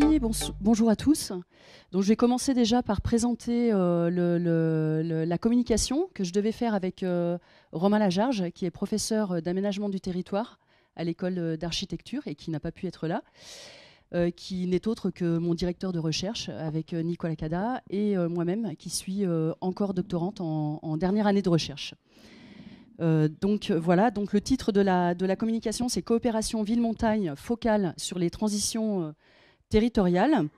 merci, bonjour à tous. Donc, je vais commencer déjà par présenter euh, la communication que je devais faire avec euh, Romain Lajarge, qui est professeur euh, d'aménagement du territoire à l'école d'architecture et qui n'a pas pu être là, qui n'est autre que mon directeur de recherche avec Nicolas Cada et moi-même, qui suis encore doctorante en, dernière année de recherche. donc voilà, donc le titre de la, de la communication, c'est Coopération ville-montagne focale sur les transitions territorial.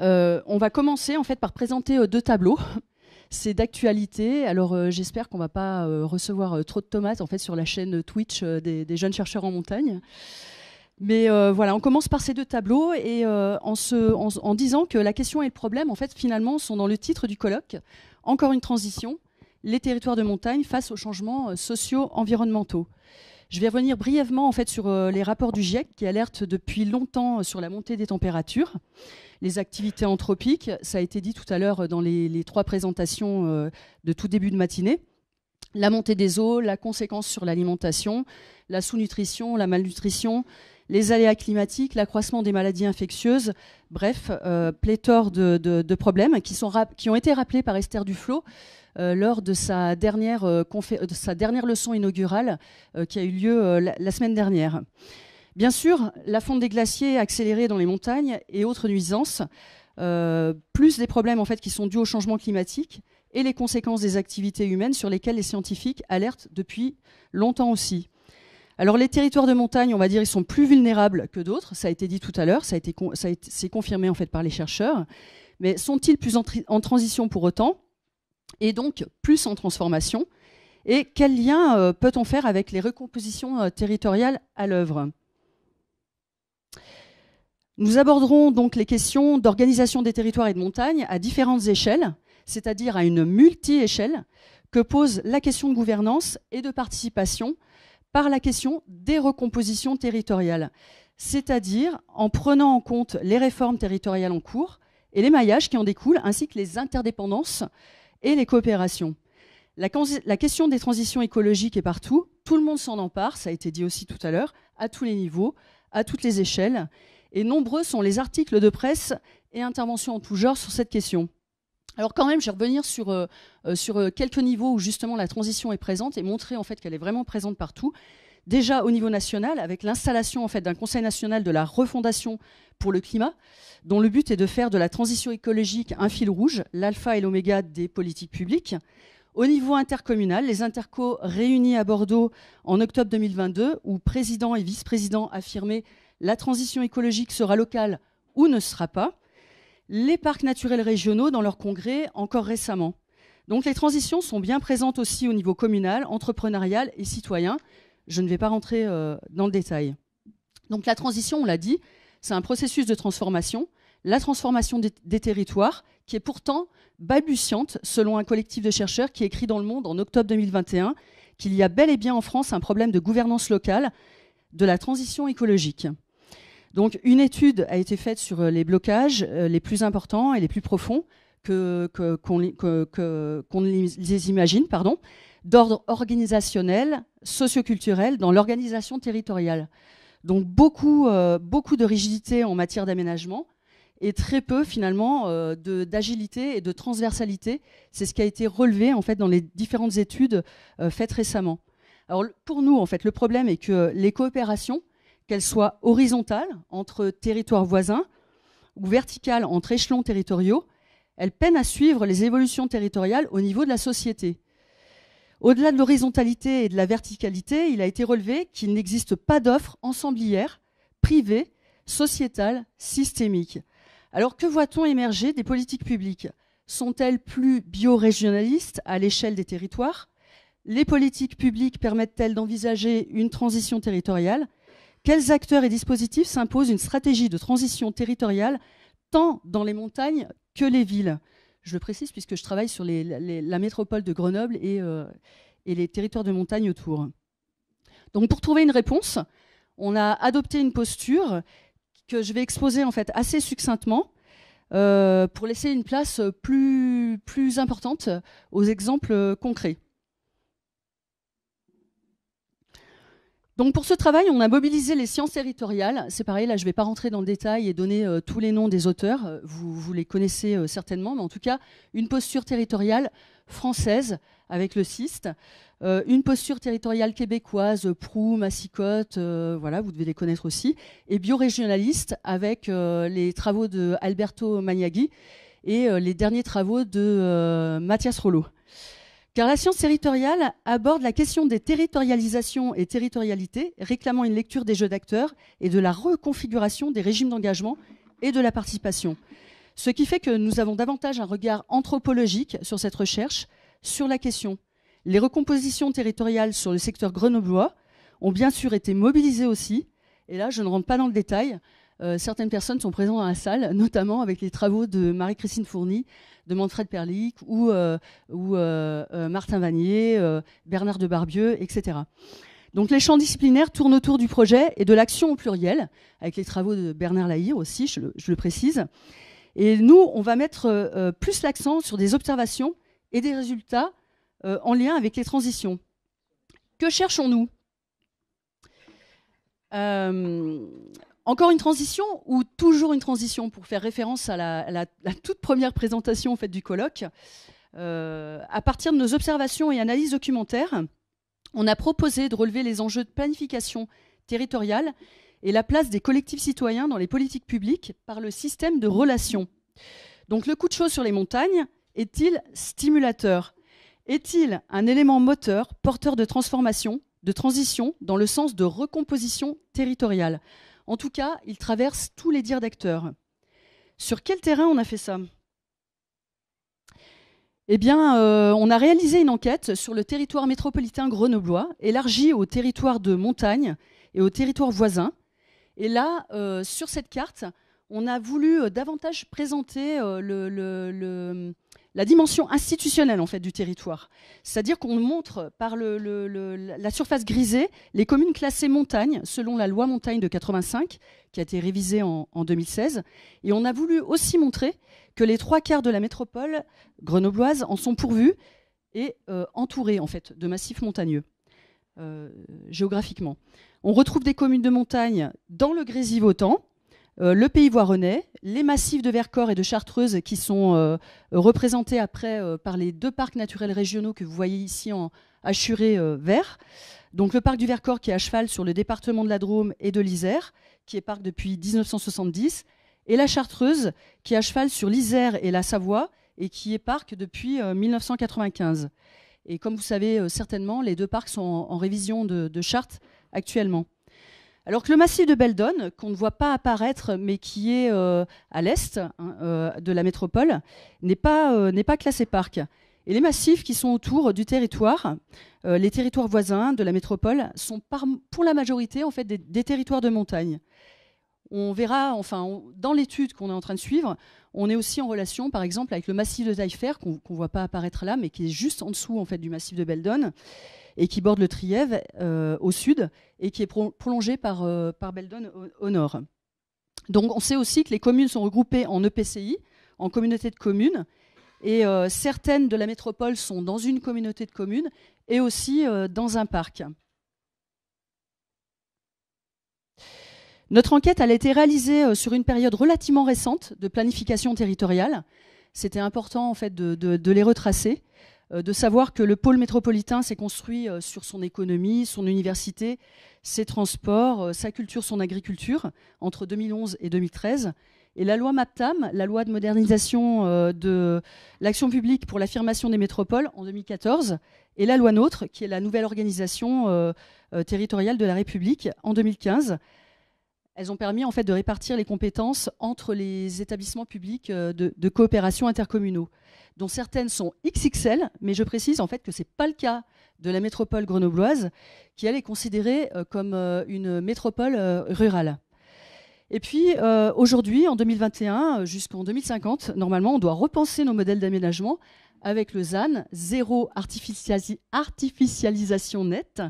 Euh, on va commencer en fait par présenter euh, deux tableaux. C'est d'actualité. Alors euh, j'espère qu'on va pas recevoir trop de tomates en fait sur la chaîne Twitch des, jeunes chercheurs en montagne. Mais voilà, on commence par ces deux tableaux et en, disant que la question et le problème en fait finalement sont dans le titre du colloque. Encore une transition les territoires de montagne face aux changements sociaux environnementaux. Je vais revenir brièvement en fait sur euh, les rapports du GIEC qui alertent depuis longtemps euh, sur la montée des températures, les activités anthropiques. Ça a été dit tout à l'heure euh, dans les, les, trois présentations de tout début de matinée. La montée des eaux, la conséquence sur l'alimentation, la sous-nutrition, la malnutrition, les aléas climatiques, l'accroissement des maladies infectieuses, bref, euh, pléthore de, problèmes qui, ont été rappelés par Esther Duflo euh, lors euh, de sa dernière, leçon inaugurale qui a eu lieu la, semaine dernière. Bien sûr, la fonte des glaciers accélérée dans les montagnes et autres nuisances, plus des problèmes en fait qui sont dus au changement climatique, et les conséquences des activités humaines sur lesquelles les scientifiques alertent depuis longtemps aussi. Alors les territoires de montagne, on va dire, ils sont plus vulnérables que d'autres. Ça a été dit tout à l'heure, ça a été, c'est confirmé en fait par les chercheurs. Mais sont-ils plus en, transition pour autant et donc plus en transformation Et quel lien euh, peut-on faire avec les recompositions euh, territoriales à l'œuvre Nous aborderons donc les questions d'organisation des territoires et de montagne à différentes échelles, c'est-à-dire à une multi-échelle que pose la question de gouvernance et de participation par la question des recompositions territoriales, c'est-à-dire en prenant en compte les réformes territoriales en cours et les maillages qui en découlent, ainsi que les interdépendances et les coopérations. La, question des transitions écologiques est partout, tout le monde s'en empare, ça a été dit aussi tout à l'heure, à tous les niveaux, à toutes les échelles, et nombreux sont les articles de presse et interventions en tout genre sur cette question. Alors quand même, je vais revenir sur, euh, euh, euh, quelques niveaux où justement la transition est présente et montrer en fait qu'elle est vraiment présente partout. Déjà au niveau national, avec l'installation en fait d'un Conseil national de la refondation pour le climat, dont le but est de faire de la transition écologique un fil rouge, l'alpha et l'oméga des politiques publiques. Au niveau intercommunal, les interco réunis à Bordeaux en octobre 2022, où président et vice-président affirmaient la transition écologique sera locale ou ne sera pas les parcs naturels régionaux dans leur congrès encore récemment. Donc les transitions sont bien présentes aussi au niveau communal, entrepreneurial et citoyen. Je ne vais pas rentrer euh, dans le détail. Donc la transition, on l'a dit, c'est un processus de transformation, la transformation des, des, territoires, qui est pourtant balbutiante selon un collectif de chercheurs qui écrit dans Le Monde en octobre 2021 qu'il y a bel et bien en France un problème de gouvernance locale de la transition écologique. Donc une étude a été faite sur euh, les blocages euh, les plus importants et les plus profonds qu'on que, les imagine, pardon, d'ordre organisationnel, socioculturel, dans l'organisation territoriale. Donc beaucoup, euh, beaucoup de rigidité en matière d'aménagement et très peu finalement d'agilité et de transversalité. C'est ce qui a été relevé en fait dans les différentes études faites récemment. Alors pour nous en fait le problème est que les coopérations qu'elle soit horizontale entre territoires voisins ou verticales, entre échelons territoriaux, elle peine à suivre les évolutions territoriales au niveau de la société. Au-delà de l'horizontalité et de la verticalité, il a été relevé qu'il n'existe pas d'offre ensemblières, privée, sociétale, systémique. Alors que voit-on émerger des politiques publiques Sont-elles plus biorégionalistes à l'échelle des territoires Les politiques publiques permettent-elles d'envisager une transition territoriale quels acteurs et dispositifs s'imposent une stratégie de transition territoriale tant dans les montagnes que les villes Je le précise puisque je travaille sur la métropole de Grenoble euh, et, les territoires de montagne autour. Donc pour trouver une réponse, on a adopté une posture que je vais exposer en fait assez succinctement euh, pour laisser une place plus importante aux exemples euh, concrets. Donc pour ce travail, on a mobilisé les sciences territoriales. C'est pareil, là je ne vais pas rentrer dans le détail et donner euh, tous les noms des auteurs, euh, vous, vous les connaissez euh, certainement, mais en tout cas, une posture territoriale française avec le CIST, une posture territoriale québécoise, Prou, Massicotte, voilà, vous devez les connaître aussi, et biorégionaliste avec les travaux de Alberto Magnaghi et les derniers travaux de Mathias Rollo. Car la science territoriale aborde la question des territorialisations et territorialités, réclamant une lecture des jeux d'acteurs et de la reconfiguration des régimes d'engagement et de la participation. Ce qui fait que nous avons davantage un regard anthropologique sur cette recherche, sur la question. Les recompositions territoriales sur le secteur grenoblois ont bien sûr été mobilisées aussi, et là je ne rentre pas dans le détail, euh, certaines personnes sont présentes dans la salle, notamment avec les travaux de Marie-Christine Fourny, de Manfred Perlic ou, euh, euh, Martin Vanier, Bernard de Barbieux, etc. Donc les champs disciplinaires tournent autour du projet et de l'action au pluriel, avec les travaux de Bernard Lahire aussi, je le, précise. Et nous, on va mettre plus l'accent sur des observations et des résultats en lien avec les transitions. Que cherchons-nous encore une transition ou toujours une transition pour faire référence à la, toute première présentation du colloque. Euh, à partir de nos observations et analyses documentaires, on a proposé de relever les enjeux de planification territoriale et la place des collectifs citoyens dans les politiques publiques par le système de relations. Donc le coup de chaud sur les montagnes est-il stimulateur Est-il un élément moteur, porteur de transformation, de transition, dans le sens de recomposition territoriale en tout cas, il traverse tous les dires d'acteurs. Sur quel terrain on a fait ça eh bien, euh, on a réalisé une enquête sur le territoire métropolitain grenoblois, élargi au territoire de montagne et au territoire voisin. Et là, euh, sur cette carte, on a voulu euh, davantage présenter le, la dimension institutionnelle en fait du territoire. C'est-à-dire qu'on montre par la surface grisée les communes classées montagne selon la loi montagne de 85 qui a été révisée en, 2016. Et on a voulu aussi montrer que les trois quarts de la métropole grenobloise en sont pourvus et euh, entourés en fait de massifs montagneux. Euh, géographiquement. On retrouve des communes de montagne dans le Grésivotan. Euh, le Pays voironnais, les massifs de Vercors et de Chartreuse qui sont euh, représentés après euh, par les deux parcs naturels régionaux que vous voyez ici en hachuré vert. Donc le parc du Vercors qui est à cheval sur le département de la Drôme et de l'Isère, qui est parc depuis 1970, et la Chartreuse qui est à cheval sur l'Isère et la Savoie et qui est parc depuis 1995. Et comme vous savez certainement, les deux parcs sont en, révision de, de charte actuellement. Alors que le massif de Beldon, qu'on ne voit pas apparaître, mais qui est euh, à l'est hein, euh, de la métropole, n'est pas, euh, pas, classé parc. Et les massifs qui sont autour du territoire, les territoires voisins de la métropole, sont pour la majorité en fait des, territoires de montagne. On verra, enfin, dans l'étude qu'on est en train de suivre, on est aussi en relation, par exemple, avec le massif de Taillefer, qu'on ne voit pas apparaître là, mais qui est juste en dessous en fait du massif de Beldon et qui borde le Trièves euh, au sud et qui est prolongé prolongée par, euh, par Beldon au, nord. Donc on sait aussi que les communes sont regroupées en EPCI, en communauté de communes, et euh, certaines de la métropole sont dans une communauté de communes et aussi dans un parc. Notre enquête a été réalisée sur une période relativement récente de planification territoriale. C'était important en fait de les retracer. Euh, de savoir que le pôle métropolitain s'est construit euh, sur son économie, son université, ses transports, euh, sa culture, son agriculture, entre 2011 et 2013. Et la loi MAPTAM, la loi de modernisation de l'action publique pour l'affirmation des métropoles en 2014, et la loi NOTRe, qui est la nouvelle organisation territoriale de la République en 2015, elles ont permis en fait de répartir les compétences entre les établissements publics de coopération intercommunaux dont certaines sont XXL, mais je précise en fait que ce n'est pas le cas de la métropole grenobloise, qui elle est considérée euh, comme euh, une métropole euh, rurale. Et puis aujourd'hui, en 2021 jusqu'en 2050, normalement, on doit repenser nos modèles d'aménagement avec le ZAN, zéro artificialisation nette,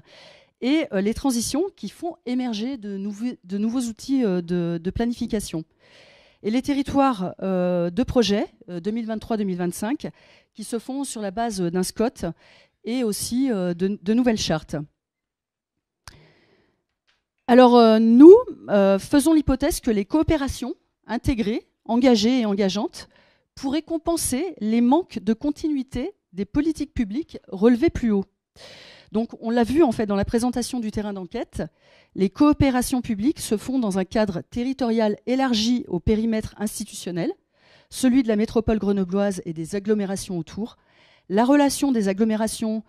et les transitions qui font émerger de, nouveaux, outils de planification. Et les territoires euh, de projet 2023-2025 euh, qui se font sur la base d'un SCOT et aussi euh, de, de, nouvelles chartes. Alors nous faisons l'hypothèse que les coopérations intégrées, engagées et engageantes pourraient compenser les manques de continuité des politiques publiques relevées plus haut. Donc on l'a vu en fait dans la présentation du terrain d'enquête, les coopérations publiques se font dans un cadre territorial élargi au périmètre institutionnel, celui de la métropole grenobloise et des agglomérations autour, la relation des agglomérations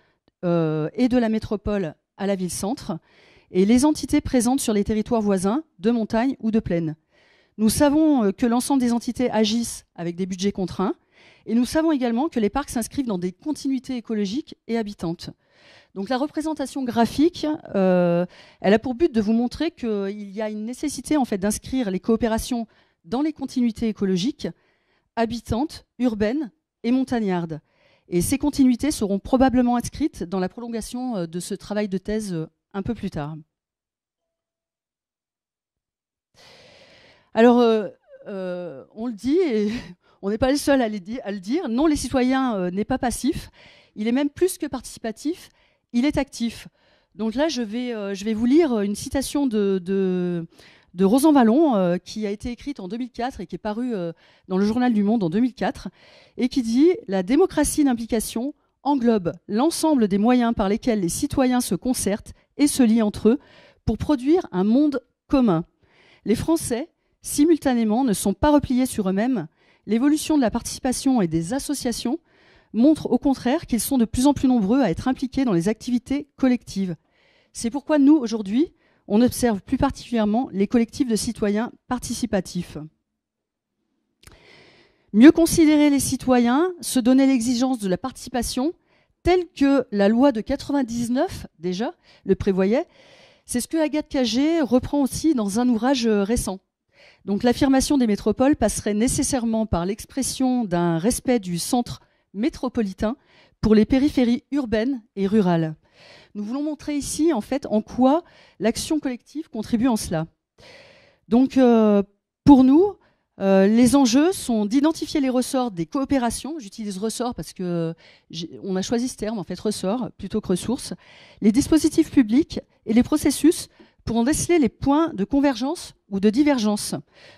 euh, et de la métropole à la ville-centre, et les entités présentes sur les territoires voisins, de montagne ou de plaine. Nous savons euh, que l'ensemble des entités agissent avec des budgets contraints, et nous savons également que les parcs s'inscrivent dans des continuités écologiques et habitantes. Donc la représentation graphique, euh, elle a pour but de vous montrer qu'il y a une nécessité en fait d'inscrire les coopérations dans les continuités écologiques, habitantes, urbaines et montagnardes. Et ces continuités seront probablement inscrites dans la prolongation euh, de ce travail de thèse euh, un peu plus tard. Alors, on le dit, et on n'est pas le seul à, le dire, non, les citoyens n'est pas passif, il est même plus que participatif, il est actif. Donc là, je vais, euh, je vais vous lire une citation de, de, de Rosan Vallon, euh, qui a été écrite en 2004 et qui est parue euh, dans le journal du Monde en 2004, et qui dit La démocratie d'implication englobe l'ensemble des moyens par lesquels les citoyens se concertent et se lient entre eux pour produire un monde commun. Les Français, simultanément, ne sont pas repliés sur eux-mêmes. L'évolution de la participation et des associations montre au contraire qu'ils sont de plus en plus nombreux à être impliqués dans les activités collectives. C'est pourquoi nous, aujourd'hui, on observe plus particulièrement les collectifs de citoyens participatifs. Mieux considérer les citoyens, se donner l'exigence de la participation, telle que la loi de 99 déjà le prévoyait, c'est ce que Agathe Cagé reprend aussi dans un ouvrage euh, récent. Donc l'affirmation des métropoles passerait nécessairement par l'expression d'un respect du centre métropolitain pour les périphéries urbaines et rurales. Nous voulons montrer ici en fait en quoi l'action collective contribue en cela. Donc euh, pour nous, euh, les enjeux sont d'identifier les ressorts des coopérations. J'utilise ressort parce que on a choisi ce terme en fait ressort plutôt que ressources. Les dispositifs publics et les processus pour en déceler les points de convergence ou de divergence.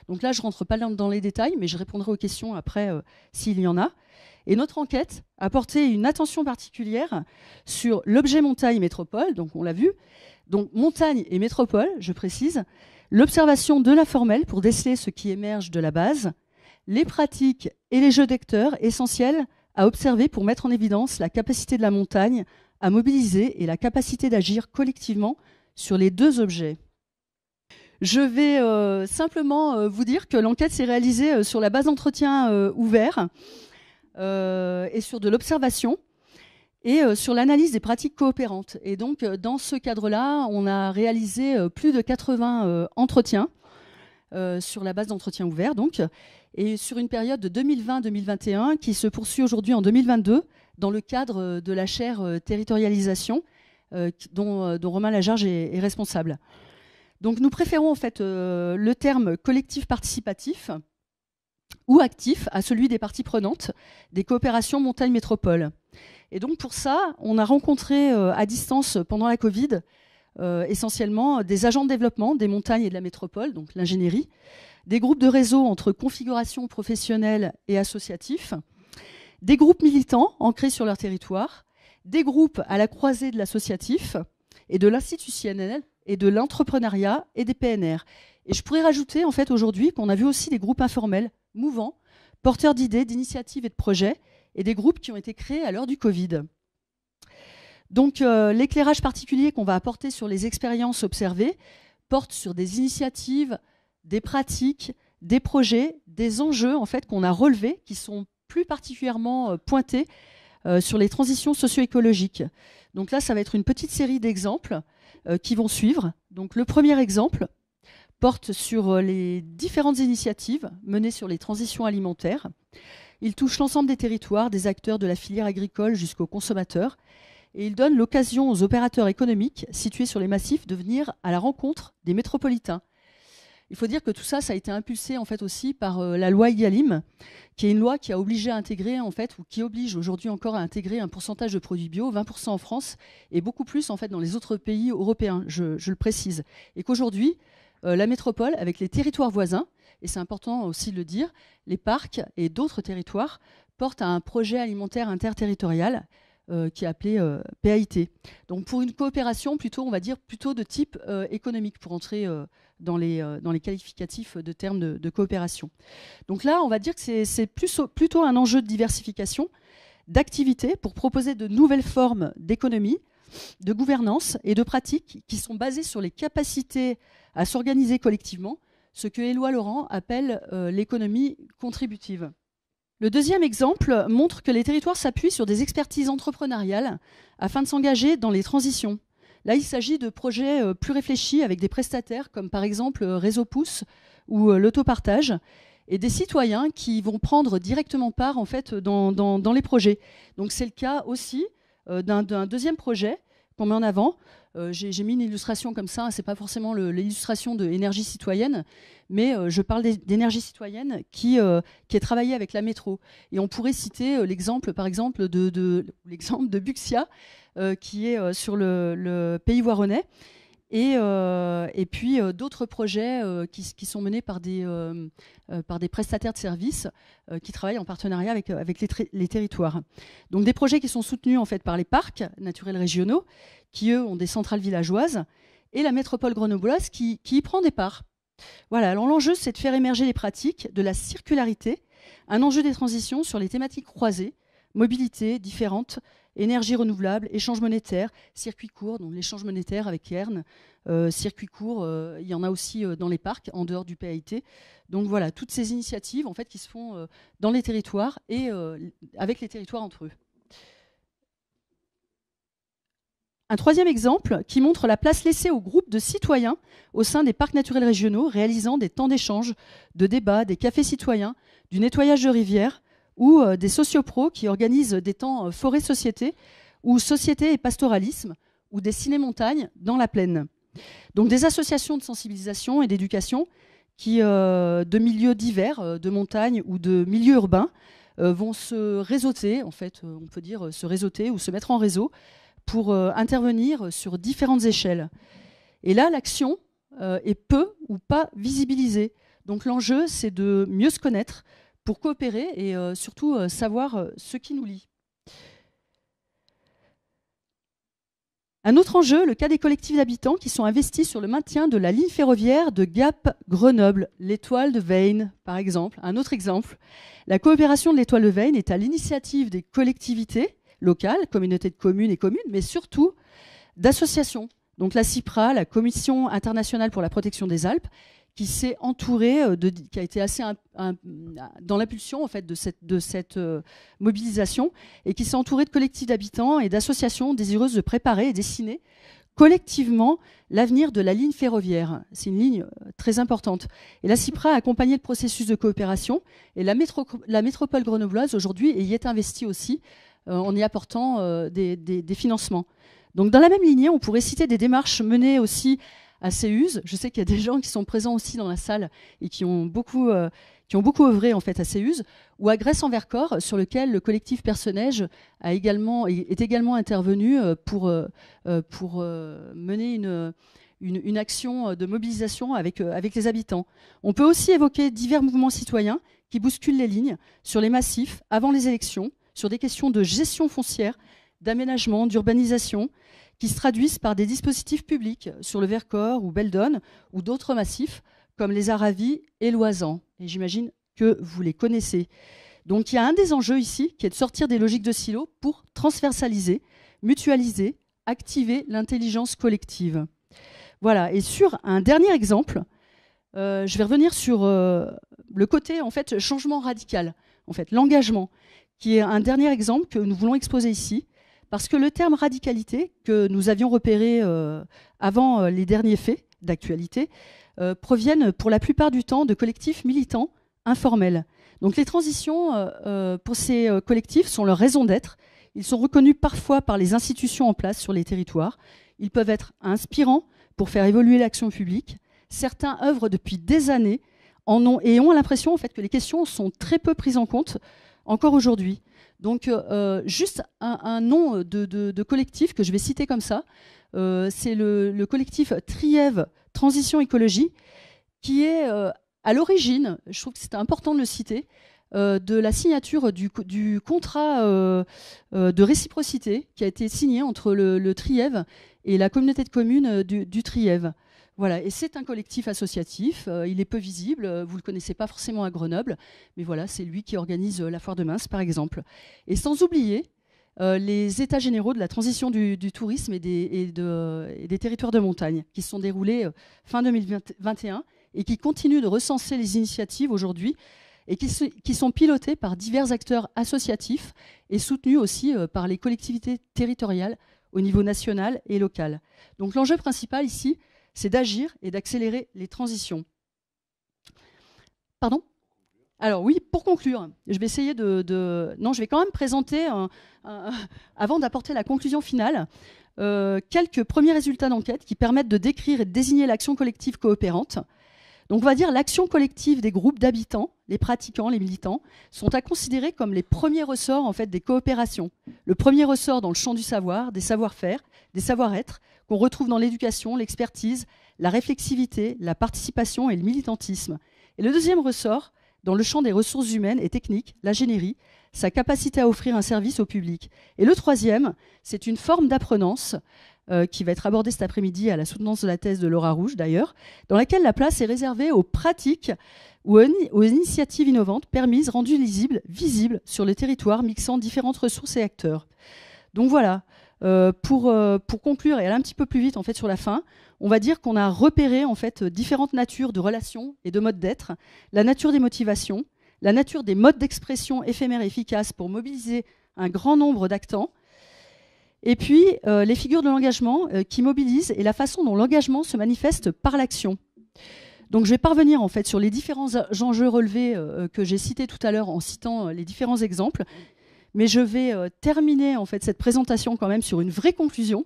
Donc là, je ne rentre pas dans les détails, mais je répondrai aux questions après euh, s'il y en a. Et notre enquête a porté une attention particulière sur l'objet montagne métropole, donc on l'a vu, donc montagne et métropole, je précise, l'observation de la formelle pour déceler ce qui émerge de la base, les pratiques et les jeux d'acteurs essentiels à observer pour mettre en évidence la capacité de la montagne à mobiliser et la capacité d'agir collectivement sur les deux objets. Je vais euh, simplement euh, vous dire que l'enquête s'est réalisée euh, sur la base d'entretien ouvert et sur de l'observation et sur l'analyse des pratiques coopérantes. Et donc, dans ce cadre-là, on a réalisé plus de 80 entretiens sur la base d'entretien ouvert, donc, et sur une période de 2020-2021 qui se poursuit aujourd'hui en 2022 dans le cadre de la chaire territorialisation euh, euh, dont, Romain Lajarge est, responsable. Donc nous préférons en fait euh, le terme collectif participatif ou actif à celui des parties prenantes des coopérations montagne-métropole. Et donc pour ça, on a rencontré à distance pendant la Covid essentiellement des agents de développement des montagnes et de la métropole, donc l'ingénierie, des groupes de réseaux entre configuration professionnelle et associatif, des groupes militants ancrés sur leur territoire, des groupes à la croisée de l'associatif et de l'institutionnel et de l'entrepreneuriat et des PNR. Et je pourrais rajouter en fait aujourd'hui qu'on a vu aussi des groupes informels, mouvants, porteurs d'idées, d'initiatives et de projets, et des groupes qui ont été créés à l'heure du Covid. Donc euh, l'éclairage particulier qu'on va apporter sur les expériences observées porte sur des initiatives, des pratiques, des projets, des enjeux en fait qu'on a relevés, qui sont plus particulièrement euh, pointés euh, sur les transitions socio-écologiques. Donc là, ça va être une petite série d'exemples euh, qui vont suivre. Donc le premier exemple porte sur euh, les différentes initiatives menées sur les transitions alimentaires. Il touche l'ensemble des territoires, des acteurs de la filière agricole jusqu'aux consommateurs. Et il donne l'occasion aux opérateurs économiques situés sur les massifs de venir à la rencontre des métropolitains il faut dire que tout ça, ça a été impulsé en fait aussi par euh, la loi Yalim, qui est une loi qui a obligé à intégrer en fait ou qui oblige aujourd'hui encore à intégrer un pourcentage de produits bio, 20% en France et beaucoup plus en fait dans les autres pays européens. Je, le précise et qu'aujourd'hui euh, la métropole avec les territoires voisins et c'est important aussi de le dire, les parcs et d'autres territoires portent à un projet alimentaire interterritorial euh, qui est appelé euh, PAIT. Donc pour une coopération plutôt, on va dire, plutôt de type euh, économique, pour entrer dans, les, dans les qualificatifs de termes de, coopération. Donc là, on va dire que c'est plutôt un enjeu de diversification d'activité, pour proposer de nouvelles formes d'économie, de gouvernance et de pratiques qui sont basées sur les capacités à s'organiser collectivement, ce que Éloi Laurent appelle l'économie contributive. Le deuxième exemple montre que les territoires s'appuient sur des expertises entrepreneuriales afin de s'engager dans les transitions. Là, il s'agit de projets euh, plus réfléchis avec des prestataires comme par exemple euh, Réseau Pouce ou euh, l'autopartage et des citoyens qui vont prendre directement part en fait dans, dans les projets. Donc c'est le cas aussi d'un deuxième projet qu'on met en avant euh, j'ai mis une illustration comme ça, c'est pas forcément l'illustration de énergie citoyenne, mais euh, je parle d'énergie citoyenne euh, qui, est travaillée avec la métro. Et on pourrait citer l'exemple, par exemple, de, l'exemple de Buxia, qui est sur le, le pays voironnais. Euh, et, puis euh, d'autres projets euh, qui, sont menés par des, par des prestataires de services qui travaillent en partenariat avec, avec les, territoires. Donc des projets qui sont soutenus en fait par les parcs naturels régionaux, qui eux ont des centrales villageoises, et la métropole grenobloise qui, qui y prend des parts. Voilà, l'enjeu c'est de faire émerger les pratiques de la circularité, un enjeu des transitions sur les thématiques croisées, mobilité différente, énergie renouvelable, échange monétaire, circuit court, donc l'échange monétaire avec Kern, euh, circuit court, euh, il y en a aussi euh, dans les parcs, en dehors du PAIT. Donc voilà, toutes ces initiatives en fait qui se font dans les territoires et avec les territoires entre eux. Un troisième exemple qui montre la place laissée aux groupes de citoyens au sein des parcs naturels régionaux réalisant des temps d'échange, de débats, des cafés citoyens, du nettoyage de rivières, ou euh, des sociopros qui organisent des temps euh, forêt-société ou société et pastoralisme ou des ciné-montagnes dans la plaine. Donc des associations de sensibilisation et d'éducation qui, euh, de milieux divers, de montagnes ou de milieux urbains, vont se réseauter, en fait, on peut dire se réseauter ou se mettre en réseau pour intervenir sur différentes échelles. Et là, l'action est peu ou pas visibilisée. Donc l'enjeu, c'est de mieux se connaître, pour coopérer et euh, surtout euh, savoir euh, ce qui nous lie. Un autre enjeu, le cas des collectifs d'habitants qui sont investis sur le maintien de la ligne ferroviaire de Gap-Grenoble, l'étoile de Veine, par exemple. Un autre exemple, la coopération de l'étoile de Veine est à l'initiative des collectivités locales, communautés de communes et communes, mais surtout d'associations. Donc la CIPRA, la Commission internationale pour la protection des Alpes, qui s'est entouré, euh, de, qui a été assez dans l'impulsion en fait de cette, de cette euh, mobilisation et qui s'est entouré de collectifs d'habitants et d'associations désireuses de préparer et dessiner collectivement l'avenir de la ligne ferroviaire. C'est une ligne euh, très importante. Et la CIPRA a accompagné le processus de coopération et la, la métropole grenobloise aujourd'hui y est investie aussi en y apportant des, des financements. Donc dans la même lignée, on pourrait citer des démarches menées aussi à Céuse. Je sais qu'il y a des gens qui sont présents aussi dans la salle et qui ont beaucoup, euh, qui ont beaucoup œuvré en fait à Céuse, ou à Grèce en Vercors, sur lequel le collectif Personnage a également, est également intervenu euh, pour, euh, pour mener une, action de mobilisation avec, avec les habitants. On peut aussi évoquer divers mouvements citoyens qui bousculent les lignes sur les massifs avant les élections, sur des questions de gestion foncière, d'aménagement, d'urbanisation, qui se traduisent par des dispositifs publics sur le Vercors ou Beldon ou d'autres massifs comme les Aravis et l'Oisan. Et j'imagine que vous les connaissez. Donc il y a un des enjeux ici qui est de sortir des logiques de silos pour transversaliser, mutualiser, activer l'intelligence collective. Voilà, et sur un dernier exemple, euh, je vais revenir sur euh, le côté en fait changement radical, en fait l'engagement, qui est un dernier exemple que nous voulons exposer ici. Parce que le terme radicalité, que nous avions repéré euh, avant euh, les derniers faits d'actualité, euh, proviennent pour la plupart du temps de collectifs militants informels. Donc les transitions pour ces collectifs sont leur raison d'être. Ils sont reconnus parfois par les institutions en place sur les territoires. Ils peuvent être inspirants pour faire évoluer l'action publique. Certains œuvrent depuis des années en ont, et ont l'impression en fait que les questions sont très peu prises en compte encore aujourd'hui. Donc, euh, euh, juste un, nom de, collectif que je vais citer comme ça, euh, c'est le, collectif Triève Transition Écologie, qui est à l'origine, je trouve que c'est important de le citer, de la signature du, contrat de réciprocité qui a été signé entre le, le Triève et la communauté de communes du, du Triève. Voilà, et c'est un collectif associatif, euh, il est peu visible, euh, vous ne le connaissez pas forcément à Grenoble, mais voilà, c'est lui qui organise euh, la foire de Mince, par exemple. Et sans oublier les états généraux de la transition du, tourisme et des, territoires de montagne, qui se sont déroulés fin 2021 et qui continuent de recenser les initiatives aujourd'hui et qui, qui, sont pilotées par divers acteurs associatifs et soutenus aussi par les collectivités territoriales au niveau national et local. Donc l'enjeu principal ici, c'est d'agir et d'accélérer les transitions. Pardon alors oui, pour conclure, je vais essayer de... Non, je vais quand même présenter, avant d'apporter la conclusion finale, euh, quelques premiers résultats d'enquête qui permettent de décrire et de désigner l'action collective coopérante. Donc on va dire l'action collective des groupes d'habitants, les pratiquants, les militants, sont à considérer comme les premiers ressorts en fait des coopérations. Le premier ressort dans le champ du savoir, des savoir-faire, des savoir-être qu'on retrouve dans l'éducation, l'expertise, la réflexivité, la participation et le militantisme. Et le deuxième ressort dans le champ des ressources humaines et techniques, l'ingénierie, sa capacité à offrir un service au public. Et le troisième, c'est une forme d'apprenance euh, qui va être abordée cet après-midi à la soutenance de la thèse de Laura Rouge d'ailleurs, dans laquelle la place est réservée aux pratiques ou aux initiatives innovantes permises, rendues lisibles, visibles sur les territoires, mixant différentes ressources et acteurs. Donc voilà, euh, pour, euh, pour, conclure et aller un petit peu plus vite en fait sur la fin, on va dire qu'on a repéré en fait différentes natures de relations et de modes d'être, la nature des motivations, la nature des modes d'expression éphémères efficaces pour mobiliser un grand nombre d'actants, et puis, euh, les figures de l'engagement euh, qui mobilisent et la façon dont l'engagement se manifeste par l'action. Donc, je vais parvenir en fait sur les différents enjeux relevés euh, que j'ai cités tout à l'heure en citant les différents exemples. Mais je vais terminer en fait cette présentation quand même sur une vraie conclusion.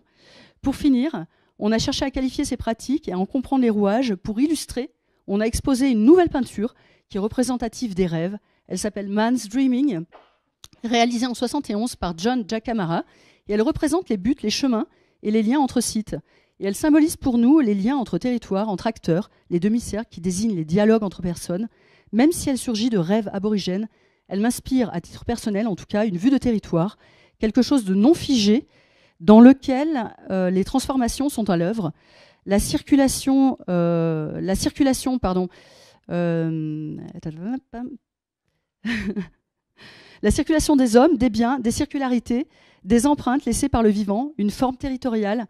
Pour finir, on a cherché à qualifier ces pratiques et à en comprendre les rouages. Pour illustrer, on a exposé une nouvelle peinture qui est représentative des rêves. Elle s'appelle Man's Dreaming, réalisée en 71 par John Jacamara et elle représente les buts, les chemins et les liens entre sites. Et elle symbolise pour nous les liens entre territoires, entre acteurs, les demi-cercles qui désignent les dialogues entre personnes. Même si elle surgit de rêves aborigènes, elle m'inspire, à titre personnel en tout cas, une vue de territoire, quelque chose de non figé, dans lequel euh, les transformations sont à l'œuvre. La circulation, euh, la circulation, pardon, euh, La circulation des hommes, des biens, des circularités, des empreintes laissées par le vivant, une forme territoriale,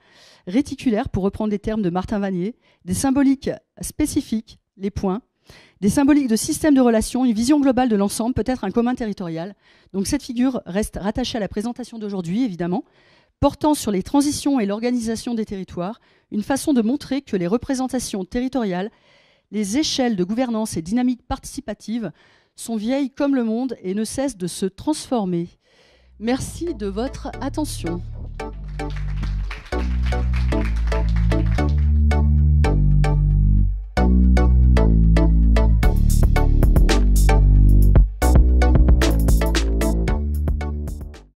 réticulaire, pour reprendre les termes de Martin Vanier, des symboliques spécifiques, les points, des symboliques de systèmes de relations, une vision globale de l'ensemble, peut-être un commun territorial. Donc cette figure reste rattachée à la présentation d'aujourd'hui, évidemment, portant sur les transitions et l'organisation des territoires, une façon de montrer que les représentations territoriales, les échelles de gouvernance et dynamiques participatives, sont vieilles comme le monde et ne cessent de se transformer. Merci de votre attention.